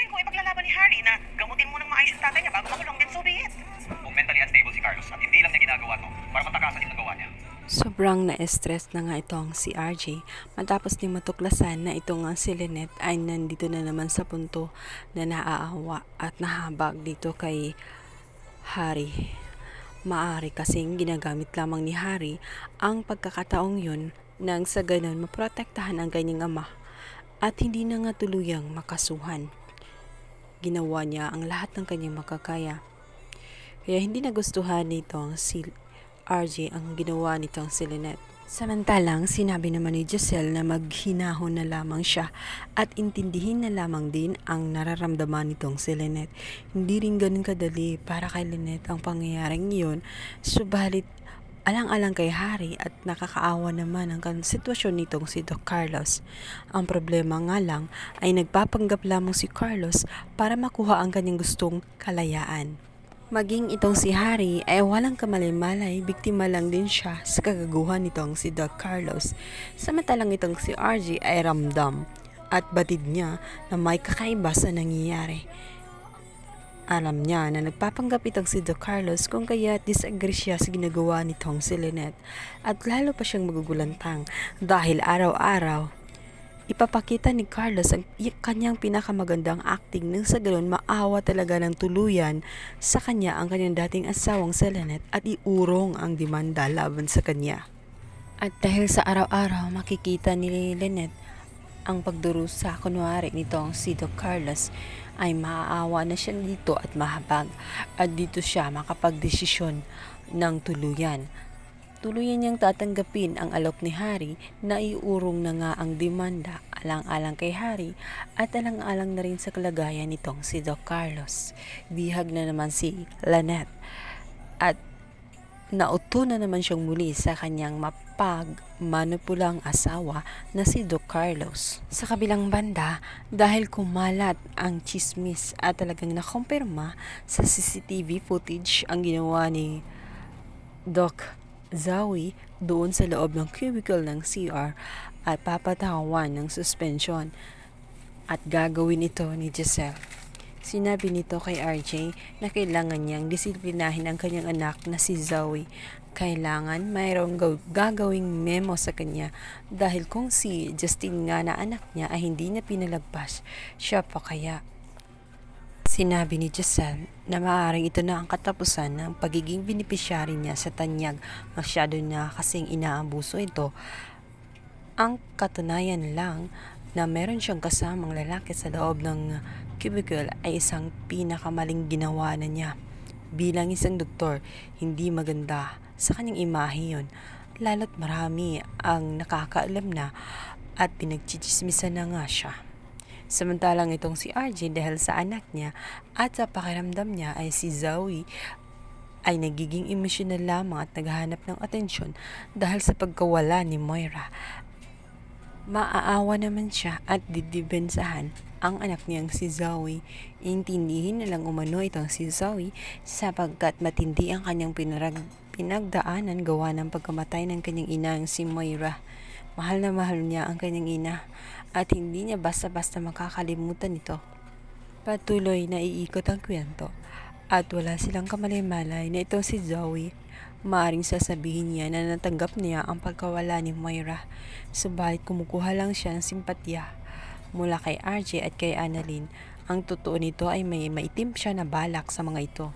Ngayon kung ipaglalaban ni Harry na gamutin mo ng maayos yung tatay niya bago makulong din, so be it. Kung mentally unstable si Carlos at hindi lang niya ginagawa to para patakasan yung nagawa niya. Sobrang na-stress na nga itong si RJ matapos ni matuklasan na ito nga si Lynette ay nandito na naman sa punto na naaawa at nahabag dito kay Harry. Maari kasing ginagamit lamang ni Harry ang pagkakataong yun nang sa ganon maprotektahan ang ganyang ama at hindi na nga tuluyang makasuhan. Ginawa niya ang lahat ng kanyang makakaya. Kaya hindi nagustuhan nitong si RJ ang ginawa nitong si Lynette. Samantalang sinabi naman ni Giselle na maghinahon na lamang siya at intindihin na lamang din ang nararamdaman nitong si Lynette. Hindi rin ganun kadali para kay Lynette ang pangyayaring yun, subalit Alang-alang kay Harry at nakakaawa naman ang sitwasyon nitong si Doc Carlos. Ang problema nga lang ay nagpapanggap lamang si Carlos para makuha ang kanyang gustong kalayaan. Maging itong si Harry ay walang kamalay-malay, biktima lang din siya sa kagaguhan nitong si Doc Carlos. Samantalang itong si RG ay ramdam at batid niya na may kakaiba sa nangyayari. Alam niya na nagpapanggap itong si Do Carlos kung kaya disagree siya sa ginagawa nitong si Lynette at lalo pa siyang magugulantang dahil araw-araw ipapakita ni Carlos ang kanyang pinakamagandang acting nang sa ganun maawa talaga ng tuluyan sa kanya ang kanyang dating asawang si Lynette at iurong ang demanda laban sa kanya. At dahil sa araw-araw makikita ni Lynette ang pagdurusa kunwari nitong si Doc Carlos ay maaawa na siya dito at mahabag at dito siya makapagdesisyon ng tuluyan. Tuluyan niyang tatanggapin ang alok ni Hari na iurong na nga ang demanda alang-alang kay Hari at alang-alang na rin sa kalagayan nitong si Doc Carlos. Bihag na naman si Lanette at na naman siyang muli sa kanyang mapagmanipulang asawa na si Doc Carlos. Sa kabilang banda, dahil kumalat ang chismis at talagang nakumpirma sa CCTV footage ang ginawa ni Doc Zawi doon sa loob ng cubicle ng CR ay papatawan ng suspension at gagawin ito ni Giselle. Sinabi nito kay RJ na kailangan niyang disiplinahin ang kanyang anak na si Zoe. Kailangan mayroong gagawing memo sa kanya dahil kung si Justin nga na anak niya ay hindi na pinalagpas, siya pa kaya. Sinabi ni Giselle na maaaring ito na ang katapusan ng pagiging binipisyari niya sa tanyag masyado na kasing inaabuso ito. Ang katunayan lang na meron siyang kasamang lalaki sa loob ng cubicle ay isang pinakamaling ginawa na niya. Bilang isang doktor, hindi maganda sa kanyang imahe yon. Lalo't marami ang nakakaalam na at pinagchichismisan na nga siya. Samantalang itong si RJ dahil sa anak niya at sa pakiramdam niya ay si Zoe ay nagiging emosyonal lamang at naghahanap ng atensyon dahil sa pagkawala ni Moira Maaawa naman siya at didibensahan ang anak niyang si Zoe. Intindihin na lang umano itong si Zoe sapagkat matindi ang kanyang pinarag pinagdaanan gawa ng pagkamatay ng kanyang ina ang si Moira. Mahal na mahal niya ang kanyang ina at hindi niya basta-basta makakalimutan ito. Patuloy na iikot ang kwento at wala silang kamalay-malay na itong si Zoe Maaring sasabihin niya na natanggap niya ang pagkawala ni Moira, subalit kumukuha lang siya ng simpatya mula kay RJ at kay Annalyn. Ang totoo nito ay may maitim siya na balak sa mga ito.